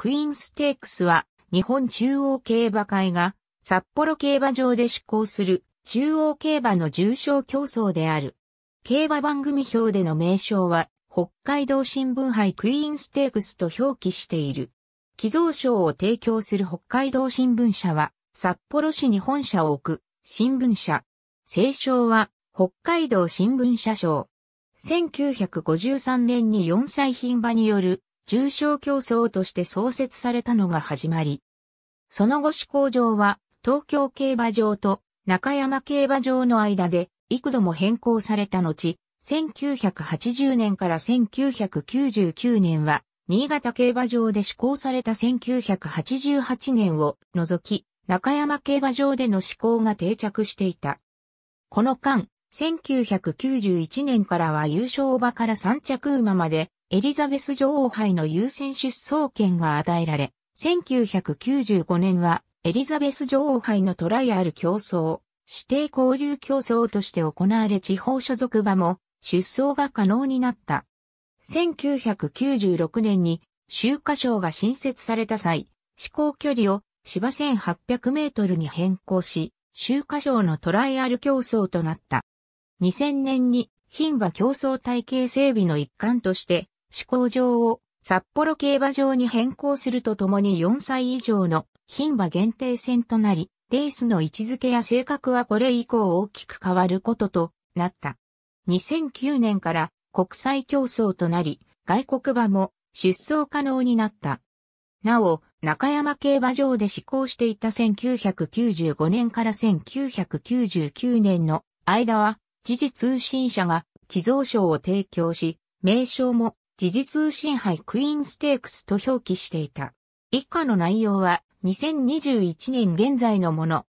クイーンステークスは日本中央競馬会が札幌競馬場で施行する中央競馬の重賞競争である。競馬番組表での名称は北海道新聞杯クイーンステークスと表記している。寄贈賞を提供する北海道新聞社は札幌市に本社を置く新聞社。清賞は北海道新聞社賞。1953年に4歳品馬による重症競争として創設されたのが始まり。その後試行場は東京競馬場と中山競馬場の間で幾度も変更された後、1980年から1999年は新潟競馬場で施行された1988年を除き、中山競馬場での施行が定着していた。この間、1991年からは優勝馬から3着馬までエリザベス女王杯の優先出走権が与えられ、1995年はエリザベス女王杯のトライアル競争、指定交流競争として行われ地方所属馬も出走が可能になった。1996年に秋華賞が新設された際、試行距離を芝1800メートルに変更し、秋華賞のトライアル競争となった。2000年に牝馬競争体系整備の一環として、試行場を札幌競馬場に変更するとともに4歳以上の牝馬限定戦となり、レースの位置づけや性格はこれ以降大きく変わることとなった。2009年から国際競争となり、外国馬も出走可能になった。なお、中山競馬場で試行していた1995年から1999年の間は、時事通信社が寄贈賞を提供し、名称も時事通信杯クイーンステークスと表記していた。以下の内容は2021年現在のもの。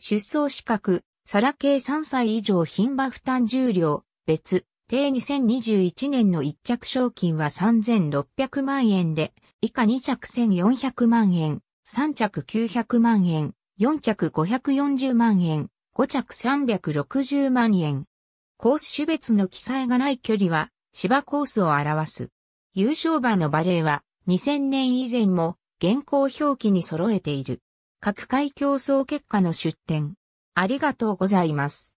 出走資格、皿系3歳以上品馬負担重量、別、定2021年の1着賞金は3600万円で、以下2着1400万円、3着900万円、4着540万円、5着360万円。コース種別の記載がない距離は、芝コースを表す。優勝馬のバレーは2000年以前も現行表記に揃えている。各界競争結果の出展。ありがとうございます。